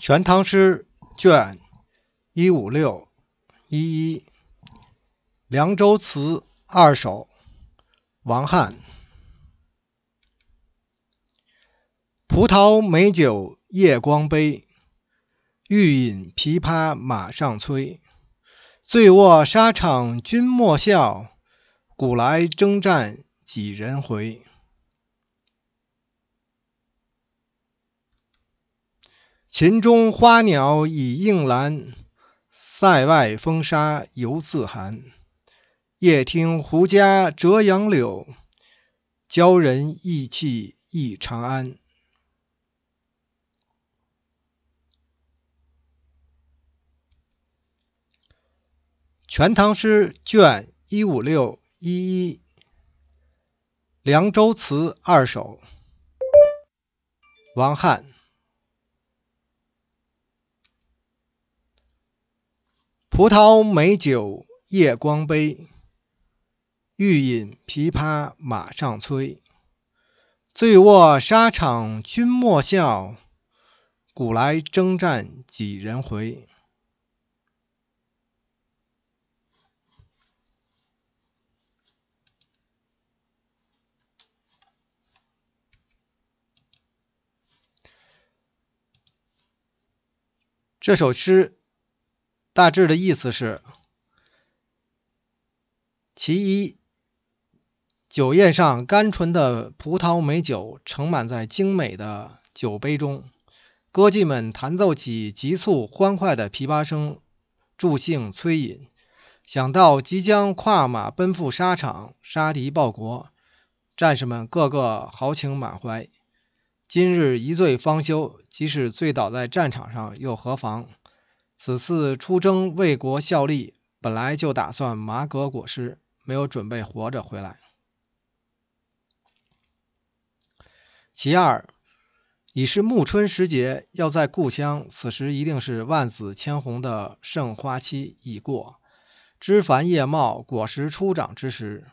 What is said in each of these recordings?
《全唐诗》卷一五六一一《凉州词二首》，王翰。葡萄美酒夜光杯，欲饮琵琶马上催。醉卧沙场君莫笑，古来征战几人回。秦中花鸟已映阑，塞外风沙犹自寒。夜听胡笳折杨柳，教人意气忆长安。《全唐诗》卷一五六一一《凉州词二首》，王翰。葡萄美酒夜光杯，欲饮琵琶马上催。醉卧沙场君莫笑，古来征战几人回？这首诗。大致的意思是：其一，酒宴上甘醇的葡萄美酒盛满在精美的酒杯中，歌妓们弹奏起急促欢快的琵琶声，助兴催饮。想到即将跨马奔赴沙场，杀敌报国，战士们个个豪情满怀。今日一醉方休，即使醉倒在战场上又何妨？此次出征为国效力，本来就打算麻革裹尸，没有准备活着回来。其二，已是暮春时节，要在故乡，此时一定是万紫千红的盛花期已过，枝繁叶茂，果实初长之时，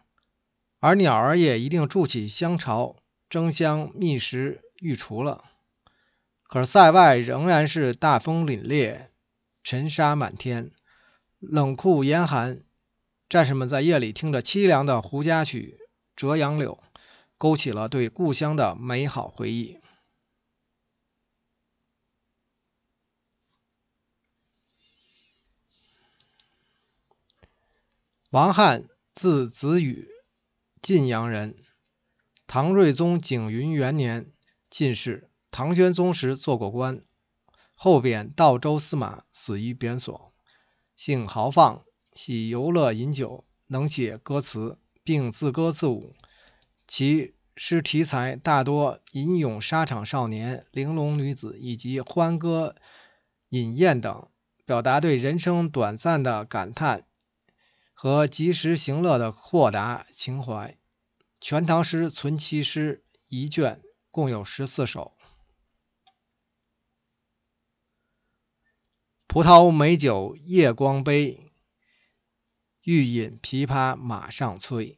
而鸟儿也一定筑起香巢，争相觅食育雏了。可是塞外仍然是大风凛冽。尘沙满天，冷酷严寒，战士们在夜里听着凄凉的胡笳曲《折杨柳》，勾起了对故乡的美好回忆。王翰，字子羽，晋阳人。唐睿宗景云元年进士。唐玄宗时做过官。后贬道州司马，死于贬所。性豪放，喜游乐饮酒，能写歌词，并自歌自舞。其诗题材大多吟咏沙场少年、玲珑女子以及欢歌饮宴等，表达对人生短暂的感叹和及时行乐的豁达情怀。《全唐诗》存其诗一卷，共有十四首。葡萄美酒夜光杯，欲饮琵琶马上催。